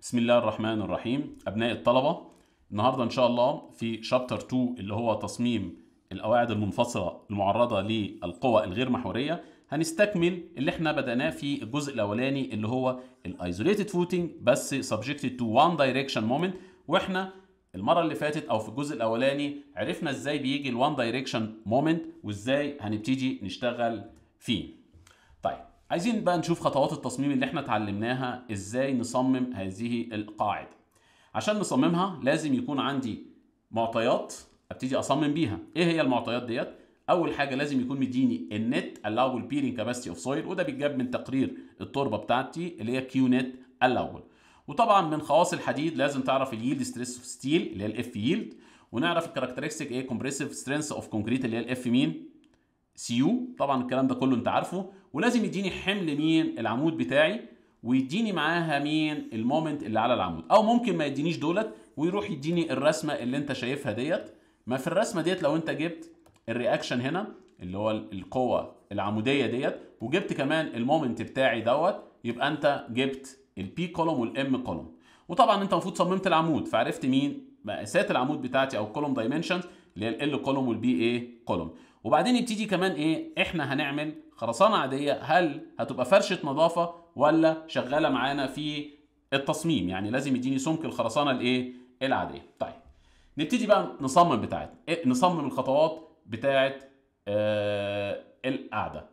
بسم الله الرحمن الرحيم أبناء الطلبة النهاردة إن شاء الله في شابتر 2 اللي هو تصميم القواعد المنفصلة المعرضة للقوى الغير محورية هنستكمل اللي احنا بدأناه في الجزء الأولاني اللي هو الايزوليتد فوتنج بس subjected to one direction moment واحنا المرة اللي فاتت أو في الجزء الأولاني عرفنا ازاي بيجي الوان دايركشن مومنت وازاي هنبتدي نشتغل فيه. طيب عايزين بقى نشوف خطوات التصميم اللي احنا اتعلمناها ازاي نصمم هذه القاعدة عشان نصممها لازم يكون عندي معطيات ابتدي اصمم بيها ايه هي المعطيات ديت اول حاجه لازم يكون مديني النت allowable بيرين كاباستي اوف سويل وده بيتجاب من تقرير التربه بتاعتي اللي هي كيو نت allowable وطبعا من خواص الحديد لازم تعرف اليلد ستريس اوف ستيل اللي هي الاف يلد ونعرف الكاركترستيك ايه كومبريسيف سترينث اوف كونكريت اللي هي الاف مين سيو طبعا الكلام ده كله انت عارفه ولازم يديني حمل مين العمود بتاعي ويديني معاها مين المومنت اللي على العمود او ممكن ما يدينيش دولت ويروح يديني الرسمه اللي انت شايفها ديت ما في الرسمه ديت لو انت جبت الرياكشن هنا اللي هو القوه العموديه ديت وجبت كمان المومنت بتاعي دوت يبقى انت جبت البي كولوم والام كولوم وطبعا انت المفروض صممت العمود فعرفت مين مقاسات العمود بتاعتي او كولوم دايمنشنز اللي هي ال كولوم والبي ايه كولوم وبعدين يبتدي كمان ايه احنا هنعمل خرسانه عاديه هل هتبقى فرشه نظافه ولا شغاله معانا في التصميم يعني لازم يديني سمك الخرسانه الايه العاديه طيب نبتدي بقى نصمم بتاعت نصمم الخطوات بتاعه آه القعده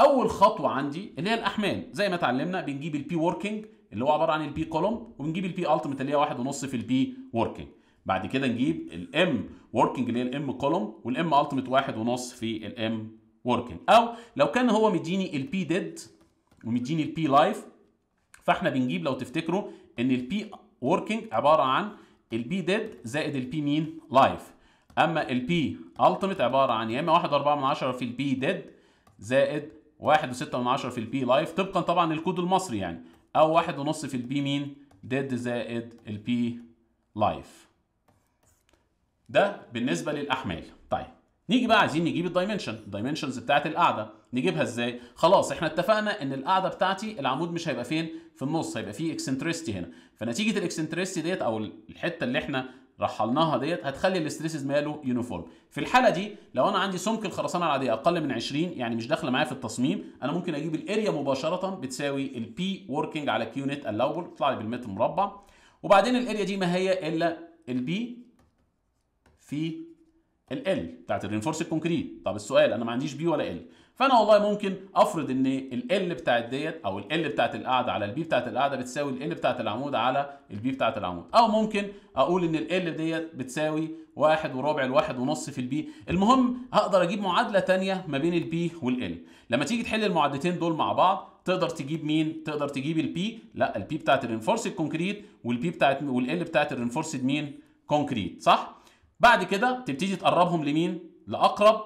اول خطوه عندي اللي هي الاحمال زي ما اتعلمنا بنجيب البي وركينج اللي هو عباره عن البي كولوم وبنجيب البي التيمت اللي هي 1.5 في البي وركينج بعد كده نجيب الام وركينج اللي هي الام كولوم والام التيميت واحد ونص في الام وركينج او لو كان هو مديني البي ديد ومديني البي لايف فاحنا بنجيب لو تفتكروا ان البي وركينج عباره عن البي ديد زائد البي مين لايف اما البي التيميت عباره عن يا اما 1.4 في البي ديد زائد 1.6 في البي لايف طبقا طبعا الكود المصري يعني او 1.5 في البي مين ديد زائد البي لايف ده بالنسبه للاحمال طيب نيجي بقى عايزين نجيب الدايمنشن الدايمنشنز بتاعت القاعده نجيبها ازاي خلاص احنا اتفقنا ان القاعده بتاعتي العمود مش هيبقى فين في النص هيبقى فيه اكسنتريستي هنا فنتيجه الاكسنتريستي ديت او الحته اللي احنا رحلناها ديت هتخلي الاستريسز ماله يونيفورم في الحاله دي لو انا عندي سمك الخرسانه العاديه اقل من 20 يعني مش داخله معايا في التصميم انا ممكن اجيب الاريا مباشره بتساوي البي وركينج على كيونت الاوبل تطلع لي بالمتر مربع وبعدين الاريا دي ما هي الا البي في ال ال بتاعت الرينفورس الكونكريت طب السؤال انا ما عنديش بي ولا ال فانا والله ممكن افرض ان ال ال بتاعت ديت او ال بتاعت القاعده على البي بتاعت القاعده بتساوي ال ال بتاعت العمود على البي بتاعت العمود او ممكن اقول ان ال ال ديت بتساوي واحد وربع الواحد ونص في البي المهم هقدر اجيب معادله ثانيه ما بين البي وال ال لما تيجي تحل المعادلتين دول مع بعض تقدر تجيب مين تقدر تجيب البي لا البي بتاعت الرينفورس الكونكريت والبي بتاعت والال بتاعت الرينفورس مين كونكريت صح بعد كده تبتدي تقربهم لمين؟ لاقرب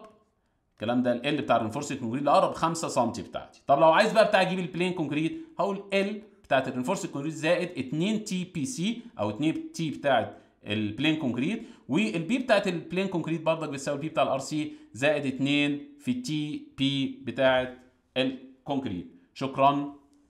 الكلام ده ال بتاع الرينفورسد كونكريت لاقرب 5 سم بتاعتي طب لو عايز بقى بتاع اجيب البلين كونكريت هقول ال بتاعت الرينفورسد كونكريت زائد 2 تي بي سي او 2 تي بتاعت البلين كونكريت والبي بتاعت البلين كونكريت برضك بتساوي البي بتاع الار سي زائد 2 في تي بي بتاعت الكونكريت شكرا